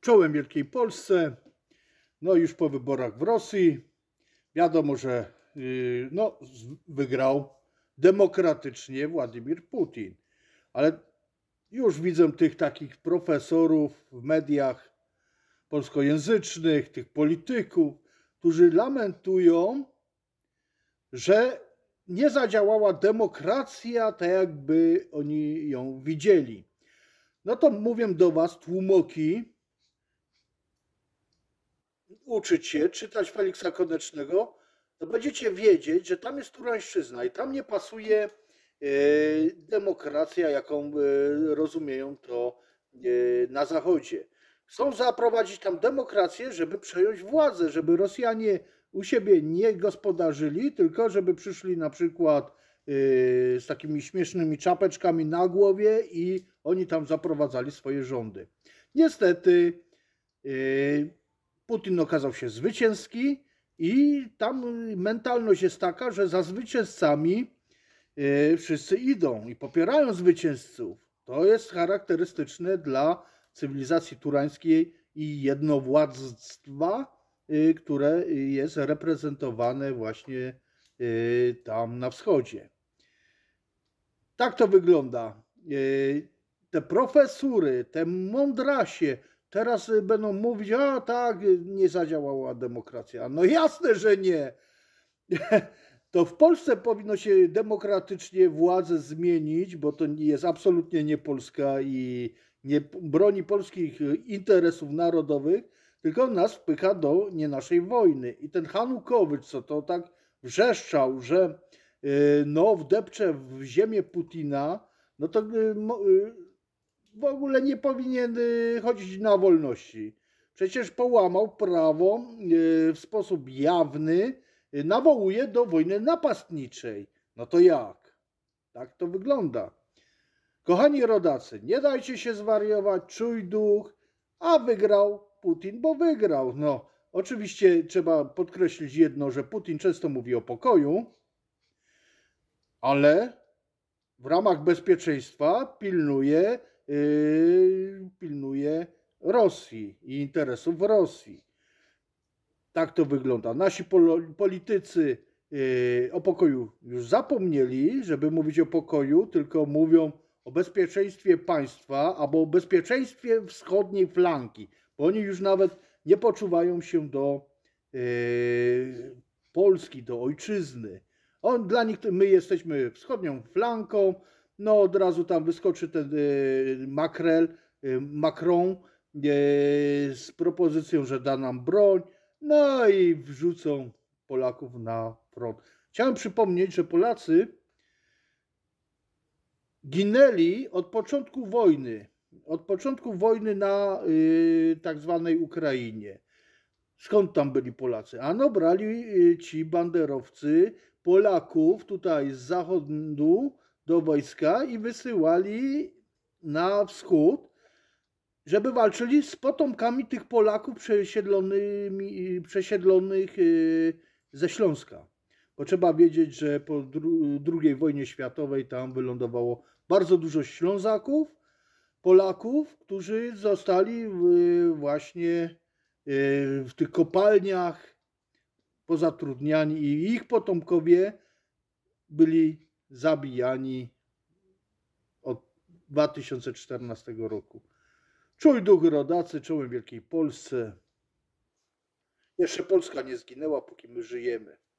czołem Wielkiej Polsce, no już po wyborach w Rosji. Wiadomo, że y, no, wygrał demokratycznie Władimir Putin. Ale już widzę tych takich profesorów w mediach polskojęzycznych, tych polityków, którzy lamentują, że nie zadziałała demokracja tak, jakby oni ją widzieli. No to mówię do Was, tłumoki, uczyć się, czytać Feliksa Konecznego, to będziecie wiedzieć, że tam jest turańszczyzna i tam nie pasuje e, demokracja, jaką e, rozumieją to e, na Zachodzie. Chcą zaprowadzić tam demokrację, żeby przejąć władzę, żeby Rosjanie u siebie nie gospodarzyli, tylko żeby przyszli na przykład z takimi śmiesznymi czapeczkami na głowie i oni tam zaprowadzali swoje rządy. Niestety Putin okazał się zwycięski i tam mentalność jest taka, że za zwycięzcami e, wszyscy idą i popierają zwycięzców. To jest charakterystyczne dla cywilizacji turańskiej i jednowładztwa, e, które jest reprezentowane właśnie e, tam na wschodzie. Tak to wygląda. Te profesury, te mądrasie, Teraz y, będą mówić, a tak, nie zadziałała demokracja. No jasne, że nie. To w Polsce powinno się demokratycznie władzę zmienić, bo to jest absolutnie nie Polska i nie broni polskich y, interesów narodowych, tylko nas wpycha do nie naszej wojny. I ten Hanukowicz, co to tak wrzeszczał, że y, no wdepcze w ziemię Putina, no to w ogóle nie powinien y, chodzić na wolności. Przecież połamał prawo y, w sposób jawny, y, nawołuje do wojny napastniczej. No to jak? Tak to wygląda. Kochani rodacy, nie dajcie się zwariować, czuj duch, a wygrał Putin, bo wygrał. No, oczywiście trzeba podkreślić jedno, że Putin często mówi o pokoju, ale w ramach bezpieczeństwa pilnuje Yy, pilnuje Rosji i interesów Rosji. Tak to wygląda. Nasi politycy yy, o pokoju już zapomnieli, żeby mówić o pokoju, tylko mówią o bezpieczeństwie państwa albo o bezpieczeństwie wschodniej flanki, bo oni już nawet nie poczuwają się do yy, Polski, do ojczyzny. On, dla nich my jesteśmy wschodnią flanką, no od razu tam wyskoczy ten y, makrel, y, Macron y, z propozycją, że da nam broń, no i wrzucą Polaków na front. Chciałem przypomnieć, że Polacy ginęli od początku wojny, od początku wojny na y, tak zwanej Ukrainie. Skąd tam byli Polacy? Ano brali y, ci banderowcy Polaków tutaj z zachodu, do wojska i wysyłali na wschód, żeby walczyli z potomkami tych Polaków przesiedlonymi, przesiedlonych y, ze Śląska. Bo trzeba wiedzieć, że po II wojnie światowej tam wylądowało bardzo dużo Ślązaków, Polaków, którzy zostali właśnie y, w tych kopalniach pozatrudniani i ich potomkowie byli zabijani od 2014 roku. Czuj duchy rodacy, w Wielkiej Polsce. Jeszcze Polska nie zginęła, póki my żyjemy.